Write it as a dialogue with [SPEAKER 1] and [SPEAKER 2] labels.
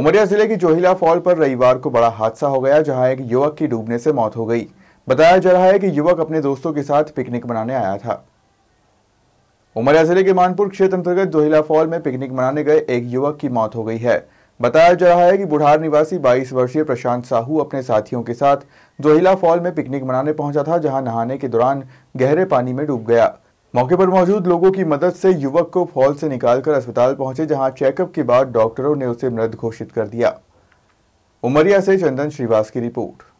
[SPEAKER 1] उमरिया जिले की जोहिला फॉल पर रविवार को बड़ा हादसा हो गया जहां एक युवक की डूबने से मौत हो गई बताया जा रहा है कि युवक अपने दोस्तों के साथ पिकनिक मनाने आया था उमरिया जिले के मानपुर क्षेत्र अंतर्गत जोहिला फॉल में पिकनिक मनाने गए एक युवक की मौत हो गई है बताया जा रहा है कि बुढ़ार निवासी 22 वर्षीय प्रशांत साहू अपने साथियों के साथ जोहिला फॉल में पिकनिक मनाने पहुंचा था जहां नहाने के दौरान गहरे पानी में डूब गया मौके पर मौजूद लोगों की मदद से युवक को फॉल से निकालकर अस्पताल पहुंचे जहां चेकअप के बाद डॉक्टरों ने उसे मृत घोषित कर दिया उमरिया से चंदन श्रीवास की रिपोर्ट